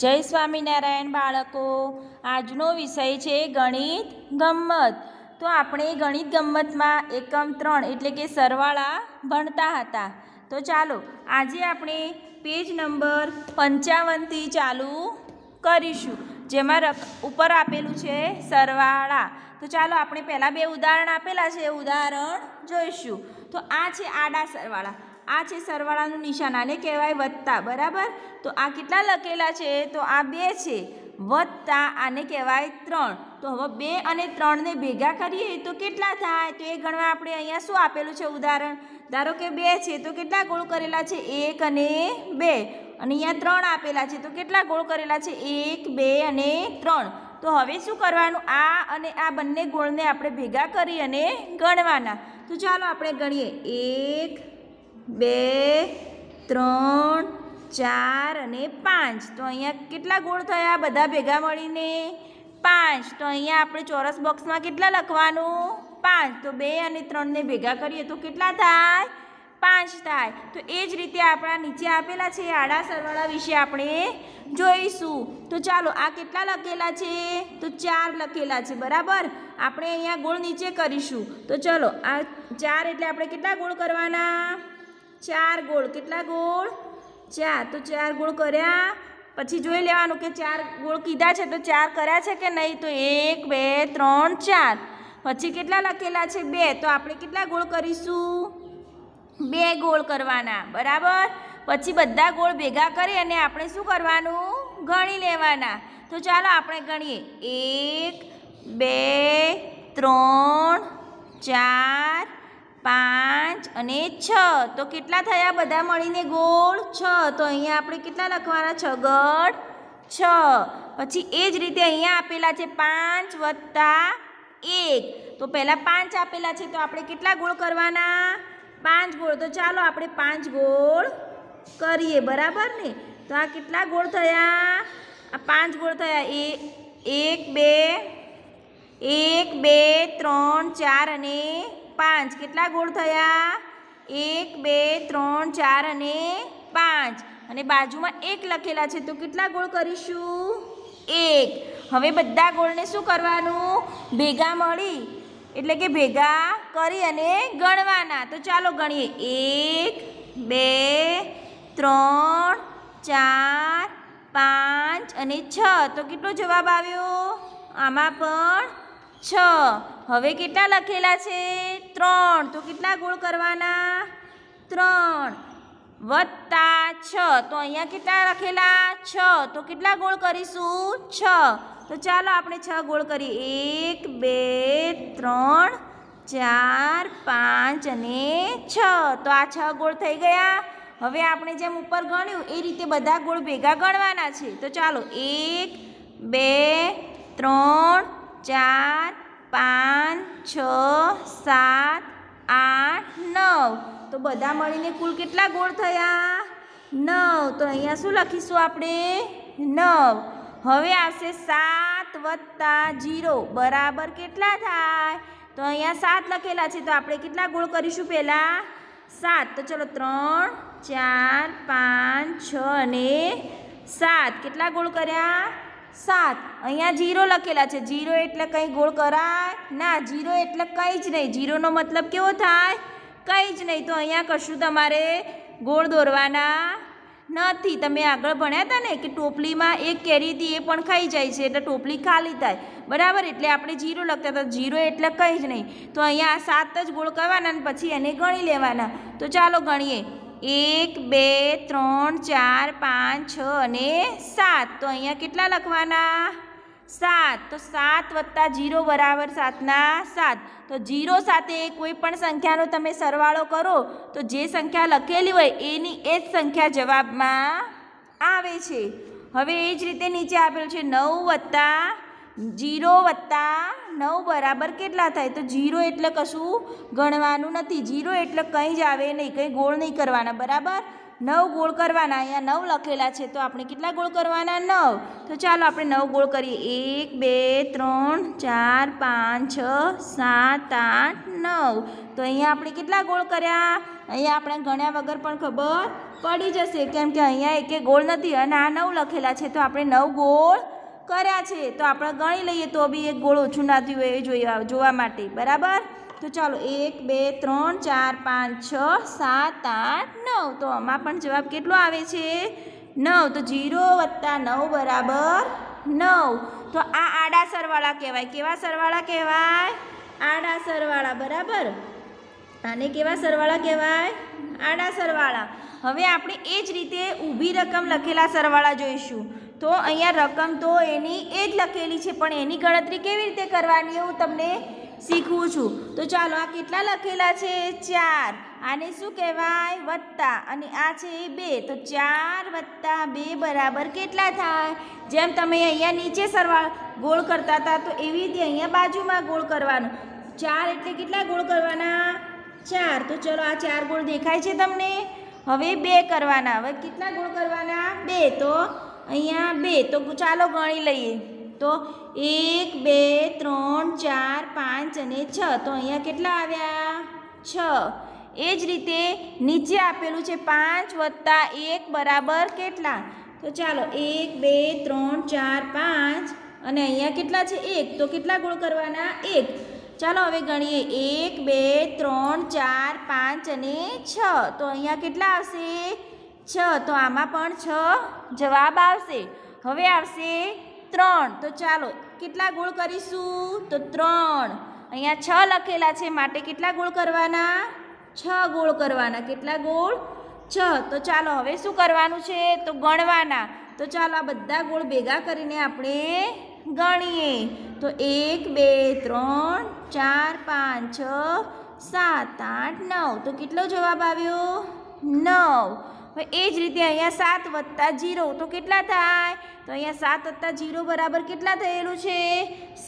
જય સ્વામિનારાયણ બાળકો આજનો વિષય છે ગણિત ગમ્મત તો આપણે ગણિત ગમ્મતમાં એકમ ત્રણ એટલે કે સરવાળા ભણતા હતા તો ચાલો આજે આપણે પેજ નંબર પંચાવનથી ચાલુ કરીશું જેમાં ઉપર આપેલું છે સરવાળા તો ચાલો આપણે પહેલાં બે ઉદાહરણ આપેલા છે ઉદાહરણ જોઈશું તો આ છે આડા સરવાળા આ છે સરવાળાનું નિશાન આને કહેવાય વત્તા બરાબર તો આ કેટલા લખેલા છે તો આ બે છે વત્તા આને કહેવાય ત્રણ તો હવે બે અને ત્રણને ભેગા કરીએ તો કેટલા થાય તો એ ગણવા આપણે અહીંયા શું આપેલું છે ઉદાહરણ ધારો કે બે છે તો કેટલા ગોળ કરેલા છે એક અને બે અને અહીંયા ત્રણ આપેલા છે તો કેટલા ગોળ કરેલા છે એક બે અને ત્રણ તો હવે શું કરવાનું આ અને આ બંને ગોળને આપણે ભેગા કરી અને ગણવાના તો ચાલો આપણે ગણીએ એક બે ત્રણ ચાર અને પાંચ તો અહીંયા કેટલા ગુણ થયા બધા ભેગા મળીને પાંચ તો અહીંયા આપણે ચોરસ બોક્સમાં કેટલા લખવાનું પાંચ તો બે અને ત્રણને ભેગા કરીએ તો કેટલા થાય પાંચ થાય તો એ જ રીતે આપણા નીચે આપેલા છે આડા સરવાળા વિશે આપણે જોઈશું તો ચાલો આ કેટલા લખેલા છે તો ચાર લખેલા છે બરાબર આપણે અહીંયા ગુણ નીચે કરીશું તો ચલો આ ચાર એટલે આપણે કેટલા ગુણ કરવાના ચાર ગોળ કેટલા ગોળ ચાર તો ચાર ગોળ કર્યા પછી જોઈ લેવાનું કે ચાર ગોળ કીધા છે તો ચાર કર્યા છે કે નહીં તો એક બે ત્રણ ચાર પછી કેટલા લખેલા છે બે તો આપણે કેટલા ગોળ કરીશું બે ગોળ કરવાના બરાબર પછી બધા ગોળ ભેગા કરી અને આપણે શું કરવાનું ગણી લેવાના તો ચાલો આપણે ગણીએ એક બે ત્રણ ચાર પાંચ અને છ તો કેટલા થયા બધા મળીને ગોળ છ તો અહીંયા આપણે કેટલા લખવાના છ ગઢ છ પછી એ જ રીતે અહીંયા આપેલા છે પાંચ વત્તા એક તો પહેલાં પાંચ આપેલા છે તો આપણે કેટલા ગોળ કરવાના પાંચ ગોળ તો ચાલો આપણે પાંચ ગોળ કરીએ બરાબર ને તો આ કેટલા ગોળ થયા આ પાંચ ગોળ થયા એ એક બે એક બે ત્રણ ચાર અને પાંચ કેટલા ગુણ થયા એક બે ત્રણ ચાર અને પાંચ અને બાજુમાં એક લખેલા છે તો કેટલા ગુણ કરીશું એક હવે બધા ગોળને શું કરવાનું ભેગા મળી એટલે કે ભેગા કરી અને ગણવાના તો ચાલો ગણીએ એક બે ત્રણ ચાર પાંચ અને છ તો કેટલો જવાબ આવ્યો આમાં પણ છ હવે કેટલા લખેલા છે ત્રણ તો કેટલા ગોળ કરવાના ત્રણ વત્તા છ તો અહીંયા કેટલા લખેલા છ તો કેટલા ગોળ કરીશું છ તો ચાલો આપણે છ ગોળ કરીએ એક બે ત્રણ ચાર પાંચ અને છ તો આ છ ગોળ થઈ ગયા હવે આપણે જેમ ઉપર ગણ્યું એ રીતે બધા ગોળ ભેગા ગણવાના છે તો ચાલો એક બે ત્રણ ચાર પાંચ છ સાત આઠ નવ તો બધા મળીને કુલ કેટલા ગોળ થયા નવ તો અહીંયા શું લખીશું આપણે નવ હવે આવશે સાત વત્તા જીરો બરાબર કેટલા થાય તો અહીંયા સાત લખેલા છે તો આપણે કેટલા ગોળ કરીશું પહેલાં સાત તો ચલો ત્રણ ચાર પાંચ છ અને સાત કેટલા ગોળ કર્યા સાત અહીંયા જીરો લખેલા છે જીરો એટલે કંઈ ગોળ કરાય ના જીરો એટલે કંઈ જ નહીં જીરોનો મતલબ કેવો થાય કંઈ જ નહીં તો અહીંયા કશું તમારે ગોળ દોરવાના નથી તમે આગળ ભણ્યા હતા ને કે ટોપલીમાં એક કેરી હતી એ પણ ખાઈ જાય છે એટલે ટોપલી ખાલી થાય બરાબર એટલે આપણે જીરો લખતા હતા જીરો એટલે કંઈ જ નહીં તો અહીંયા સાત જ ગોળ કરવાના અને પછી એને ગણી લેવાના તો ચાલો ગણીએ એક બે ત્રણ ચાર પાંચ છ અને સાત તો અહીંયા કેટલા લખવાના સાત તો સાત વત્તા જીરો બરાબર સાતના સાત તો જીરો સાથે કોઈ પણ સંખ્યાનો તમે સરવાળો કરો તો જે સંખ્યા લખેલી હોય એની એ જ સંખ્યા જવાબમાં આવે છે હવે એ જ રીતે નીચે આપેલું છે નવ વત્તા જીરો વત્તા નવ બરાબર કેટલા થાય તો જીરો એટલે કશું ગણવાનું નથી જીરો એટલે કંઈ જ આવે નહીં કંઈ ગોળ નહીં કરવાના બરાબર નવ ગોળ કરવાના અહીંયા નવ લખેલા છે તો આપણે કેટલા ગોળ કરવાના નવ તો ચાલો આપણે નવ ગોળ કરીએ એક બે ત્રણ ચાર પાંચ છ સાત આઠ નવ તો અહીંયા આપણે કેટલા ગોળ કર્યા અહીંયા આપણે ગણ્યા વગર પણ ખબર પડી જશે કેમ કે અહીંયા એકે ગોળ નથી અને આ નવ લખેલા છે તો આપણે નવ ગોળ કર્યા છે તો આપણે ગણી લઈએ તો બી એક ગોળો ઓછું ના થયું એ જોઈએ જોવા માટે બરાબર તો ચાલો એક બે ત્રણ ચાર પાંચ છ સાત આઠ નવ તો આમાં પણ જવાબ કેટલો આવે છે નવ તો જીરો વત્તા નવ બરાબર નવ તો આ આડા સરવાળા કહેવાય કેવા સરવાળા કહેવાય આડા સરવાળા બરાબર આને કેવા સરવાળા કહેવાય આડા સરવાળા હવે આપણે એ જ રીતે ઊભી રકમ લખેલા સરવાળા જોઈશું તો અહીંયા રકમ તો એની એ જ લખેલી છે પણ એની ગણતરી કેવી રીતે કરવાની હું તમને શીખવું છું તો ચાલો આ કેટલા લખેલા છે ચાર આને શું કહેવાય વત્તા અને આ છે બે તો ચાર વત્તા બે બરાબર કેટલા થાય જેમ તમે અહીંયા નીચે સરવા ગોળ કરતા હતા તો એવી રીતે અહીંયા બાજુમાં ગોળ કરવાનું ચાર એટલે કેટલા ગોળ કરવાના ચાર તો ચલો આ ચાર ગોળ દેખાય છે તમને હવે બે કરવાના હવે કેટલા ગોળ કરવાના બે તો અહીંયા બે તો ચાલો ગણી લઈએ તો એક બે ત્રણ ચાર પાંચ અને છ તો અહીંયા કેટલા આવ્યા છ એ જ રીતે નીચે આપેલું છે પાંચ વત્તા એક બરાબર કેટલા તો ચાલો એક બે ત્રણ ચાર પાંચ અને અહીંયા કેટલા છે એક તો કેટલા ગુણ કરવાના એક ચાલો હવે ગણીએ એક બે ત્રણ ચાર પાંચ અને છ તો અહીંયા કેટલા આવશે છ તો આમાં પણ છ જવાબ આવશે હવે આવશે ત્રણ તો ચાલો કેટલા ગુણ કરીશું તો ત્રણ અહીંયા છ લખેલા છે માટે કેટલા ગુણ કરવાના છ ગુણ કરવાના કેટલા ગુણ છ તો ચાલો હવે શું કરવાનું છે તો ગણવાના તો ચાલો આ બધા ગુણ ભેગા કરીને આપણે ગણીએ તો એક બે ત્રણ ચાર પાંચ છ સાત આઠ નવ તો કેટલો જવાબ આવ્યો નવ હવે એ જ રીતે અહીંયા સાત વત્તા જીરો તો કેટલા થાય તો અહીંયા સાત વત્તા જીરો બરાબર કેટલા થયેલું છે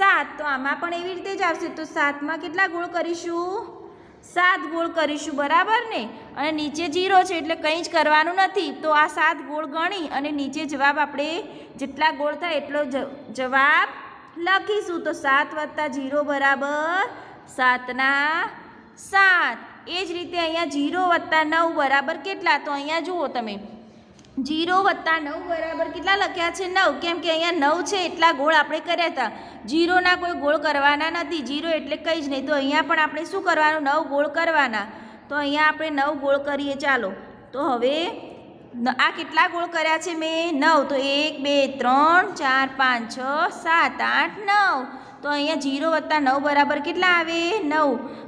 સાત તો આમાં પણ એવી રીતે જ આવશે તો સાતમાં કેટલા ગોળ કરીશું સાત ગોળ કરીશું બરાબર ને અને નીચે જીરો છે એટલે કંઈ જ કરવાનું નથી તો આ સાત ગોળ ગણી અને નીચે જવાબ આપણે જેટલા ગોળ થાય એટલો જવાબ લખીશું તો સાત વત્તા જીરો બરાબર સાતના સાત એ જ રીતે અહીંયા જીરો વત્તા નવ બરાબર કેટલા તો અહીંયા જુઓ તમે જીરો વત્તા નવ બરાબર કેટલા લખ્યા છે નવ કેમ કે અહીંયા નવ છે એટલા ગોળ આપણે કર્યા હતા જીરોના કોઈ ગોળ કરવાના નથી જીરો એટલે કંઈ જ નહીં તો અહીંયા પણ આપણે શું કરવાનું નવ ગોળ કરવાના તો અહીંયા આપણે નવ ગોળ કરીએ ચાલો તો હવે આ કેટલા ગોળ કર્યા છે મેં નવ તો એક બે ત્રણ ચાર પાંચ છ સાત આઠ નવ તો અહીંયા જીરો વત્તા નવ બરાબર કેટલા આવે નવ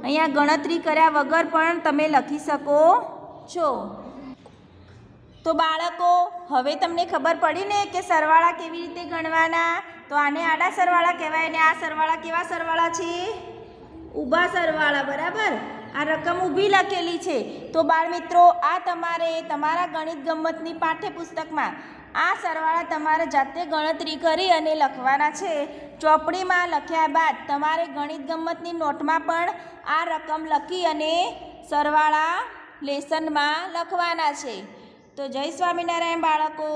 અહીંયા ગણતરી કર્યા વગર પણ તમે લખી શકો છો તો બાળકો હવે તમને ખબર પડી ને કે સરવાળા કેવી રીતે ગણવાના તો આને આડા સરવાળા કહેવાય અને આ સરવાળા કેવા સરવાળા છે ઊભા સરવાળા બરાબર આ રકમ ઊભી લખેલી છે તો બાળમિત્રો આ તમારે તમારા ગણિત ગમતની પાઠ્યપુસ્તકમાં આ સરવાળા તમારે જાતે ગણતરી કરી અને લખવાના છે ચોપડીમાં લખ્યા બાદ તમારે ગણિત ગમતની નોટમાં પણ આ રકમ લખી અને સરવાળા લેસનમાં લખવાના છે તો જય સ્વામિનારાયણ બાળકો